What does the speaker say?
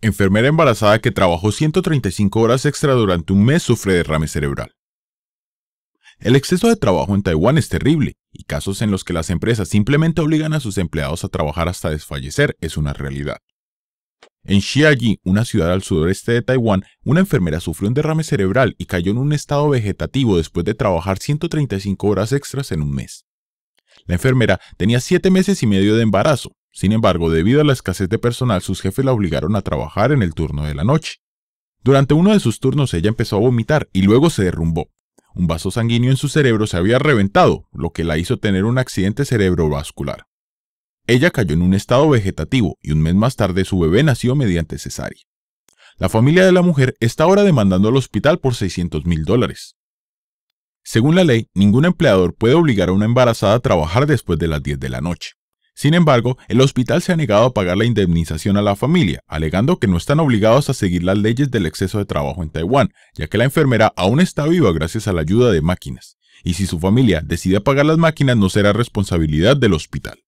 Enfermera embarazada que trabajó 135 horas extra durante un mes sufre derrame cerebral. El exceso de trabajo en Taiwán es terrible, y casos en los que las empresas simplemente obligan a sus empleados a trabajar hasta desfallecer es una realidad. En Xiaji, una ciudad al sudoeste de Taiwán, una enfermera sufrió un derrame cerebral y cayó en un estado vegetativo después de trabajar 135 horas extras en un mes. La enfermera tenía 7 meses y medio de embarazo, sin embargo, debido a la escasez de personal, sus jefes la obligaron a trabajar en el turno de la noche. Durante uno de sus turnos ella empezó a vomitar y luego se derrumbó. Un vaso sanguíneo en su cerebro se había reventado, lo que la hizo tener un accidente cerebrovascular. Ella cayó en un estado vegetativo y un mes más tarde su bebé nació mediante cesárea. La familia de la mujer está ahora demandando al hospital por 600 mil dólares. Según la ley, ningún empleador puede obligar a una embarazada a trabajar después de las 10 de la noche. Sin embargo, el hospital se ha negado a pagar la indemnización a la familia, alegando que no están obligados a seguir las leyes del exceso de trabajo en Taiwán, ya que la enfermera aún está viva gracias a la ayuda de máquinas, y si su familia decide pagar las máquinas no será responsabilidad del hospital.